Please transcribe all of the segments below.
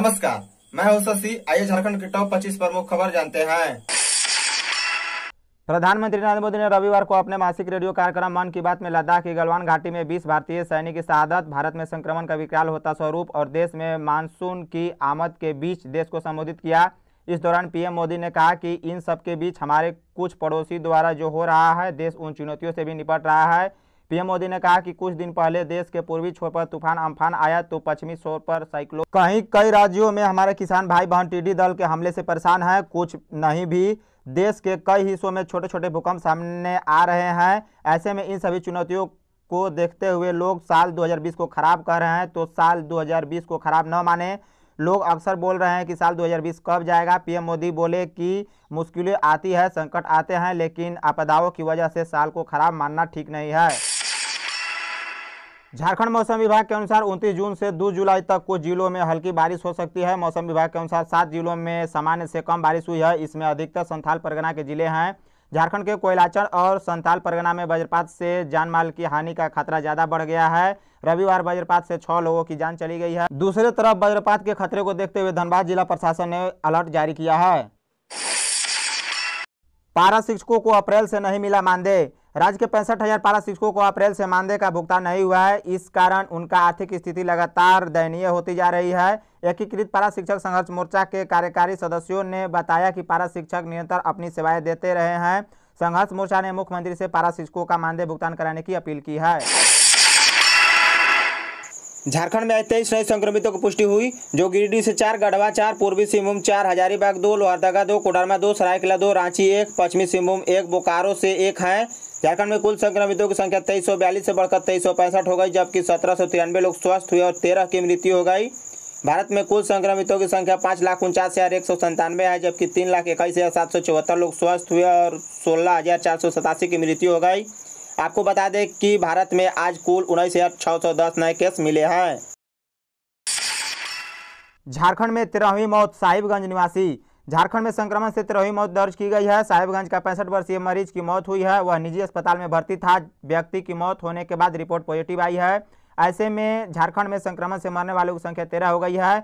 नमस्कार मैं हूं शशि आइए झारखंड के टॉप 25 प्रमुख खबर जानते हैं प्रधानमंत्री नरेंद्र मोदी ने रविवार को अपने मासिक रेडियो कार्यक्रम मन की बात में लद्दाख की गलवान घाटी में 20 भारतीय सैनिक की शहादत भारत में संक्रमण का विकराल होता स्वरूप और देश में मानसून की आमद के बीच देश को संबोधित किया इस दौरान पीएम मोदी ने कहा कि इन सब के बीच हमारे कुछ पड़ोसी द्वारा जो हो रहा है देश उन चुनौतियों से भी निपट रहा है पीएम मोदी ने कहा कि कुछ दिन पहले देश के पूर्वी छोर पर तूफान अम्फान आया तो पश्चिमी छोर पर साइक्लोन कहीं कई राज्यों में हमारे किसान भाई बहन टिड्डी दल के हमले से परेशान हैं कुछ नहीं भी देश के कई हिस्सों में छोटे छोटे भूकंप सामने आ रहे हैं ऐसे में इन सभी चुनौतियों को देखते हुए लोग साल 2020 को खराब कह रहे हैं तो साल 2020 को खराब न माने लोग अक्सर बोल रहे हैं कि साल 2020 कब जाएगा पीएम मोदी बोले कि मुश्किलें आती है संकट आते हैं लेकिन आपदाओं की वजह से साल को खराब मानना ठीक नहीं है झारखंड मौसम विभाग के अनुसार 29 जून से 2 जुलाई तक कुछ जिलों में हल्की बारिश हो सकती है मौसम विभाग के अनुसार सात जिलों में सामान्य से कम बारिश हुई है इसमें अधिकतर संथाल परगना के जिले हैं झारखंड के कोयलाचर और संथाल परगना में वज्रपात से जानमाल की हानि का खतरा ज़्यादा बढ़ गया है रविवार वज्रपात से छह लोगों की जान चली गई है दूसरी तरफ वज्रपात के खतरे को देखते हुए धनबाद जिला प्रशासन ने अलर्ट जारी किया है पारा शिक्षकों को अप्रैल से नहीं मिला मानदेय राज्य के पैंसठ हजार पारा शिक्षकों को अप्रैल से मानदेय का भुगतान नहीं हुआ है इस कारण उनका आर्थिक स्थिति लगातार दयनीय होती जा रही है एकीकृत पारा शिक्षक संघर्ष मोर्चा के कार्यकारी सदस्यों ने बताया कि पारा शिक्षक निरंतर अपनी सेवाएं देते रहे हैं संघर्ष मोर्चा ने मुख्यमंत्री से पारा शिक्षकों का मानदेय भुगतान कराने की अपील की है झारखंड में आज तेईस नए संक्रमितों की पुष्टि हुई जो गिरिडीह से चार गढ़वा चार पूर्वी सिंहभूम चार हजारीबाग दो लोहरदगा दो कोडरमा दो सरायकला दो रांची एक पश्चिमी सिंहभूम एक बोकारो से एक है झारखंड में कुल संक्रमितों की संख्या तेईस सौ बयालीस से बढ़कर तेईस सौ पैंसठ हो गई जबकि सत्रह सौ तिरानवे लोग स्वस्थ हुए और तेरह की मृत्यु हो गई भारत में कुल संक्रमितों की संख्या पाँच लाख उनचास हज़ार एक सौ संतानवे है जबकि तीन लाख इक्कीस हज़ार सात सौ चौहत्तर लोग स्वस्थ हुए और सोलह हज़ार चार सौ सतासी की मृत्यु हो गई आपको बता दें कि भारत में आज कुल उन्नीस नए केस मिले हैं झारखंड में तेरहवीं मौत साहिबगंज निवासी झारखंड में संक्रमण से तेरहवीं मौत दर्ज की गई है साहिबगंज का पैंसठ वर्षीय मरीज की मौत हुई है वह निजी अस्पताल में भर्ती था व्यक्ति की मौत होने के बाद रिपोर्ट पॉजिटिव आई है ऐसे में झारखंड में संक्रमण से मरने वालों की संख्या तेरह हो गई है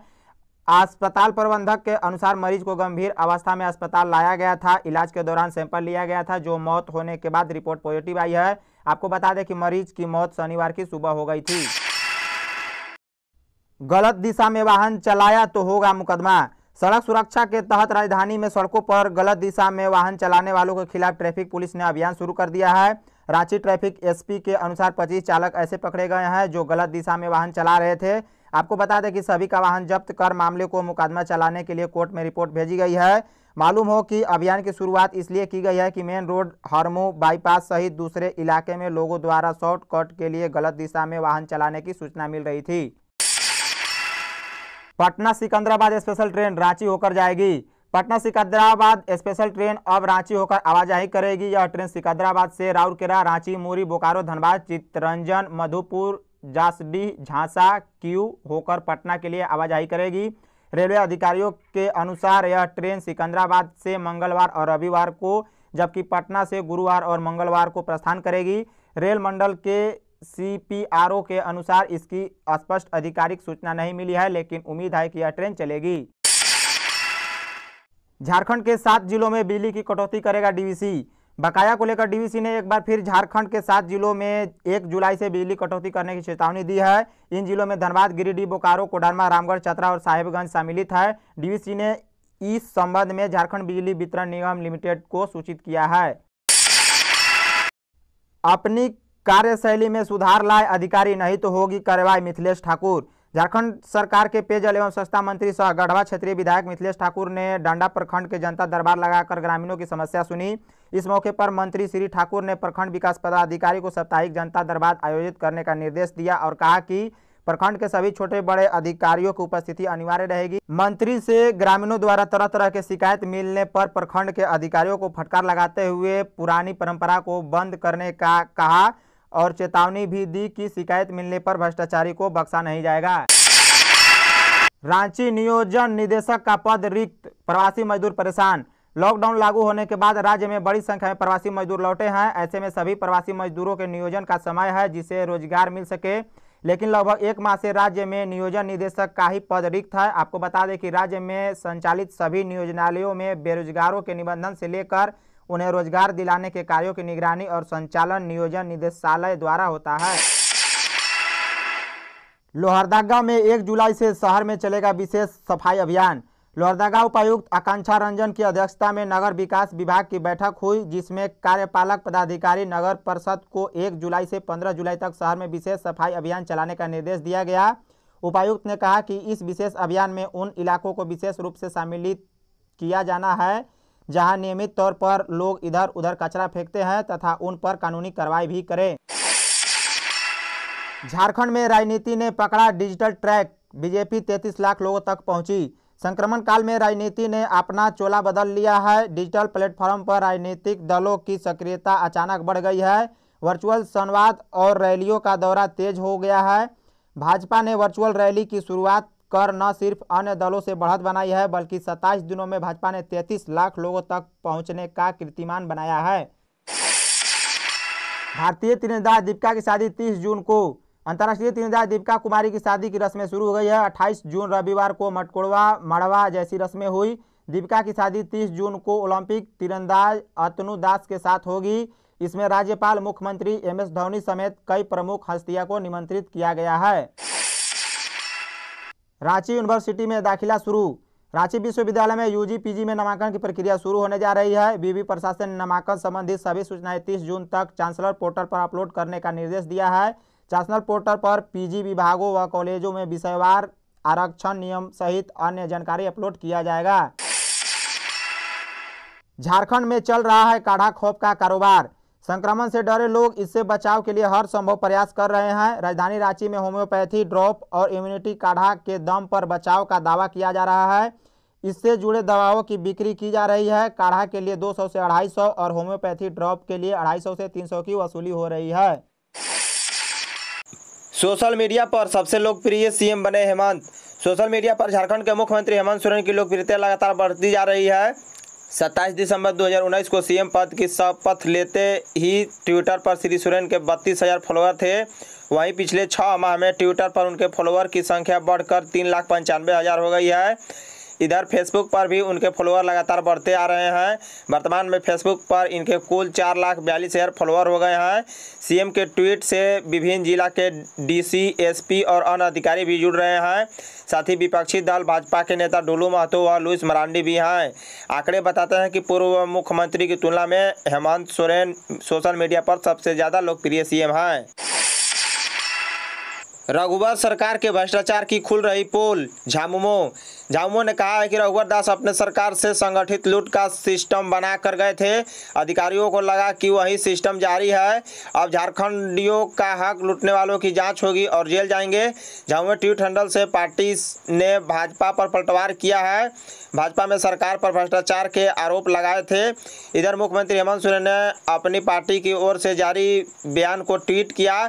अस्पताल प्रबंधक के अनुसार मरीज को गंभीर अवस्था में अस्पताल लाया गया था इलाज के दौरान सैंपल लिया गया था जो मौत होने के बाद रिपोर्ट पॉजिटिव आई है आपको बता दें कि मरीज की मौत शनिवार की सुबह हो गई थी गलत दिशा में वाहन चलाया तो होगा मुकदमा सड़क सुरक्षा के तहत राजधानी में सड़कों पर गलत दिशा में वाहन चलाने वालों के खिलाफ ट्रैफिक पुलिस ने अभियान शुरू कर दिया है रांची ट्रैफिक एसपी के अनुसार 25 चालक ऐसे पकड़े गए हैं जो गलत दिशा में वाहन चला रहे थे आपको बता दें कि सभी का वाहन जब्त कर मामले को मुकदमा चलाने के लिए कोर्ट में रिपोर्ट भेजी गई है मालूम हो कि अभियान की शुरुआत इसलिए की गई है कि मेन रोड हरमो बाईपास सहित दूसरे इलाके में लोगों द्वारा शॉर्टकट के लिए गलत दिशा में वाहन चलाने की सूचना मिल रही थी पटना सिकंदराबाद स्पेशल ट्रेन रांची होकर जाएगी पटना सिकंदराबाद स्पेशल ट्रेन अब रांची होकर आवाजाही करेगी यह ट्रेन सिकंदराबाद से राउरकेला रांची मूरी बोकारो धनबाद चित्तरंजन मधुपुर जासडी झांसा क्यू होकर पटना के लिए आवाजाही करेगी रेलवे अधिकारियों के अनुसार यह ट्रेन सिकंदराबाद से मंगलवार और रविवार को जबकि पटना से गुरुवार और मंगलवार को प्रस्थान करेगी रेल मंडल के सीपीआरओ के अनुसार इसकी स्पष्ट आधिकारिक सूचना नहीं मिली है लेकिन उम्मीद है कि यह ट्रेन चलेगी झारखंड के सात जिलों में बिजली की कटौती करेगा डीवीसी बकाया को लेकर डीवीसी ने एक बार फिर झारखंड के सात जिलों में एक जुलाई से बिजली कटौती करने की चेतावनी दी है इन जिलों में धनबाद गिरिडीह बोकारो कोडरमा रामगढ़ चतरा और साहिबगंज सम्मिलित है डीवीसी ने इस संबंध में झारखंड बिजली वितरण निगम लिमिटेड को सूचित किया है अपनी कार्यशैली में सुधार लाए अधिकारी नहीं तो होगी कार्रवाई मिथिलेश ठाकुर झारखंड सरकार के पेयजल एवं स्वच्छता मंत्री सह गढ़वा क्षेत्रीय विधायक मिथिलेश ठाकुर ने डांडा प्रखंड के जनता दरबार लगाकर ग्रामीणों की समस्या सुनी इस मौके पर मंत्री श्री ठाकुर ने प्रखंड विकास पदाधिकारी को साप्ताहिक जनता दरबार आयोजित करने का निर्देश दिया और कहा कि प्रखंड के सभी छोटे बड़े अधिकारियों की उपस्थिति अनिवार्य रहेगी मंत्री से ग्रामीणों द्वारा तरह तरह के शिकायत मिलने पर प्रखंड के अधिकारियों को फटकार लगाते हुए पुरानी परंपरा को बंद करने का कहा और चेतावनी भी दी कि शिकायत मिलने पर भ्रष्टाचारी को बख्शा नहीं जाएगा रांची नियोजन निदेशक का पद रिक्त प्रवासी मजदूर परेशान लॉकडाउन लागू होने के बाद राज्य में बड़ी संख्या में प्रवासी मजदूर लौटे हैं ऐसे में सभी प्रवासी मजदूरों के नियोजन का समय है जिसे रोजगार मिल सके लेकिन लगभग एक माह से राज्य में नियोजन निदेशक का ही पद रिक्त है आपको बता दें कि राज्य में संचालित सभी नियोजनालयों में बेरोजगारों के निबंधन से लेकर उन्हें रोजगार दिलाने के कार्यों की निगरानी और संचालन नियोजन निदेशालय द्वारा होता है लोहरदागा में एक जुलाई से शहर में चलेगा विशेष सफाई अभियान लोहरदागा उपायुक्त आकांक्षा रंजन की अध्यक्षता में नगर विकास विभाग की बैठक हुई जिसमें कार्यपालक पदाधिकारी नगर परिषद को 1 जुलाई से 15 जुलाई तक शहर में विशेष सफाई अभियान चलाने का निर्देश दिया गया उपायुक्त ने कहा कि इस विशेष अभियान में उन इलाकों को विशेष रूप से सम्मिलित किया जाना है जहां नियमित तौर पर लोग इधर उधर कचरा फेंकते हैं तथा उन पर कानूनी कार्रवाई भी करें झारखंड में राजनीति ने पकड़ा डिजिटल ट्रैक बीजेपी 33 लाख लोगों तक पहुंची संक्रमण काल में राजनीति ने अपना चोला बदल लिया है डिजिटल प्लेटफॉर्म पर राजनीतिक दलों की सक्रियता अचानक बढ़ गई है वर्चुअल संवाद और रैलियों का दौरा तेज हो गया है भाजपा ने वर्चुअल रैली की शुरुआत कर न सिर्फ अन्य दलों से बढ़त बनाई है बल्कि सत्ताईस दिनों में भाजपा ने 33 लाख लोगों तक पहुंचने का कीर्तिमान बनाया है भारतीय तीरंदाज दीपिका की शादी 30 जून को अंतर्राष्ट्रीय तीरंदाज दीपिका कुमारी की शादी की रस्में शुरू हो गई है 28 जून रविवार को मटकोड़वा मड़वा जैसी रस्में हुई दीपिका की शादी तीस जून को ओलंपिक तीरंदाज अतनु दास के साथ होगी इसमें राज्यपाल मुख्यमंत्री एम एस धोनी समेत कई प्रमुख हस्तियों को निमंत्रित किया गया है रांची यूनिवर्सिटी में दाखिला शुरू रांची विश्वविद्यालय में यूजी पीजी में नामांकन की प्रक्रिया शुरू होने जा रही है बीबी प्रशासन ने नामांकन संबंधित सभी सूचनाएं 30 जून तक चांसलर पोर्टल पर अपलोड करने का निर्देश दिया है चांसलर पोर्टल पर पीजी विभागों व कॉलेजों में विषयवार आरक्षण नियम सहित अन्य जानकारी अपलोड किया जाएगा झारखंड में चल रहा है काढ़ा खोप का कारोबार संक्रमण से डरे लोग इससे बचाव के लिए हर संभव प्रयास कर रहे हैं राजधानी रांची में होम्योपैथी ड्रॉप और इम्यूनिटी काढ़ा के दम पर बचाव का दावा किया जा रहा है इससे जुड़े दवाओं की बिक्री की जा रही है काढ़ा के लिए 200 से 250 और होम्योपैथी ड्रॉप के लिए 250 से 300 की वसूली हो रही है सोशल मीडिया पर सबसे लोकप्रिय सीएम बने हेमंत सोशल मीडिया पर झारखंड के मुख्यमंत्री हेमंत सोरेन की लोकप्रियता लगातार बढ़ती जा रही है सत्ताईस दिसंबर 2019 को सीएम पद की शपथ लेते ही ट्विटर पर श्री सुरेन के बत्तीस हज़ार फॉलोअर थे वहीं पिछले छः माह में ट्विटर पर उनके फॉलोअर की संख्या बढ़कर तीन लाख पंचानवे हज़ार हो गई है इधर फेसबुक पर भी उनके फॉलोअर लगातार बढ़ते आ रहे हैं वर्तमान में फेसबुक पर इनके कुल चार लाख बयालीस हज़ार फॉलोअर हो गए हैं सीएम के ट्वीट से विभिन्न जिला के डीसी एसपी और अन्य अधिकारी भी जुड़ रहे हैं साथ ही विपक्षी दल भाजपा के नेता डोलू महतो व लुइस मरांडी भी हैं आंकड़े बताते हैं कि पूर्व मुख्यमंत्री की तुलना में हेमंत सोरेन सोशल मीडिया पर सबसे ज़्यादा लोकप्रिय सी हैं रघुवर सरकार के भ्रष्टाचार की खुल रही पोल झामुमो झामुमो ने कहा है कि रघुवर दास अपने सरकार से संगठित लूट का सिस्टम बना कर गए थे अधिकारियों को लगा कि वही सिस्टम जारी है अब झारखंडियों का हक लूटने वालों की जांच होगी और जेल जाएंगे झामुमो ट्वीट हैंडल से पार्टी ने भाजपा पर पलटवार किया है भाजपा में सरकार पर भ्रष्टाचार के आरोप लगाए थे इधर मुख्यमंत्री हेमंत सोरेन ने अपनी पार्टी की ओर से जारी बयान को ट्वीट किया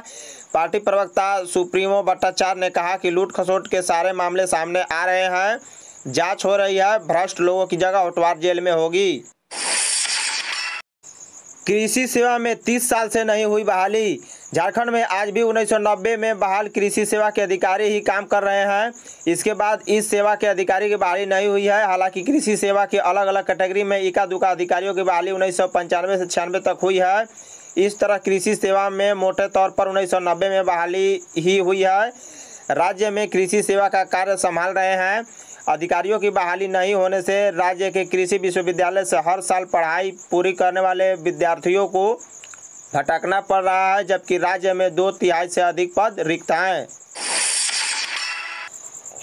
पार्टी प्रवक्ता सुप्रीमो भट्टाचार्य ने कहा कि लूट खसोट के सारे मामले सामने आ रहे हैं जांच हो रही है भ्रष्ट लोगों की जगह ओटवार जेल में होगी कृषि सेवा में 30 साल से नहीं हुई बहाली झारखंड में आज भी 1990 में बहाल कृषि सेवा के अधिकारी ही काम कर रहे हैं इसके बाद इस सेवा के अधिकारी की बहाली नहीं हुई है हालांकि कृषि सेवा के अलग अलग कैटेगरी में इका दुका अधिकारियों की बहाली उन्नीस से छियानवे तक हुई है इस तरह कृषि सेवा में मोटे तौर पर उन्नीस में बहाली ही हुई है राज्य में कृषि सेवा का कार्य संभाल रहे हैं अधिकारियों की बहाली नहीं होने से राज्य के कृषि विश्वविद्यालय से हर साल पढ़ाई पूरी करने वाले विद्यार्थियों को भटकना पड़ रहा है जबकि राज्य में दो तिहाई से अधिक पद रिक्त हैं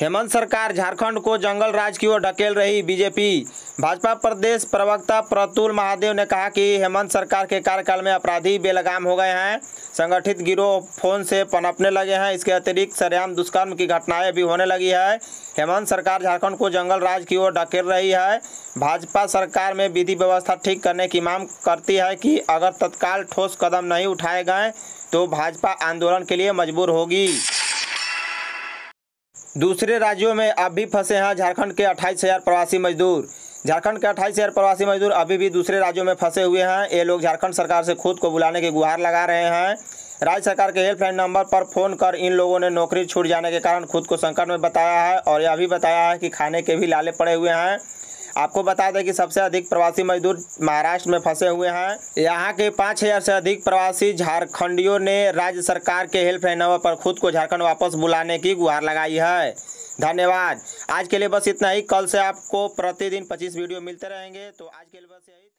हेमंत सरकार झारखंड को जंगल राज की ओर ढकेल रही बीजेपी भाजपा प्रदेश प्रवक्ता प्रतुल महादेव ने कहा कि हेमंत सरकार के कार्यकाल में अपराधी बेलगाम हो गए हैं संगठित गिरोह फोन से पनपने लगे हैं इसके अतिरिक्त सरेआम दुष्कर्म की घटनाएं भी होने लगी है हेमंत सरकार झारखंड को जंगल राज की ओर ढकेल रही है भाजपा सरकार में विधि व्यवस्था ठीक करने की मांग करती है कि अगर तत्काल ठोस कदम नहीं उठाए गए तो भाजपा आंदोलन के लिए मजबूर होगी दूसरे राज्यों में अब भी फंसे हैं झारखंड के अट्ठाईस हज़ार प्रवासी मजदूर झारखंड के अट्ठाईस हजार प्रवासी मजदूर अभी भी दूसरे राज्यों में फंसे हुए हैं ये लोग झारखंड सरकार से खुद को बुलाने की गुहार लगा रहे हैं राज्य सरकार के हेल्पलाइन नंबर पर फोन कर इन लोगों ने नौकरी छूट जाने के कारण खुद को संकट में बताया है और यह भी बताया है कि खाने के भी लाले पड़े हुए हैं आपको बता दें कि सबसे अधिक प्रवासी मजदूर महाराष्ट्र में फंसे हुए हैं यहाँ के पाँच हजार से अधिक प्रवासी झारखंडियों ने राज्य सरकार के हेल्पलाइन नंबर पर खुद को झारखंड वापस बुलाने की गुहार लगाई है धन्यवाद आज के लिए बस इतना ही कल से आपको प्रतिदिन 25 वीडियो मिलते रहेंगे तो आज के लिए बस यही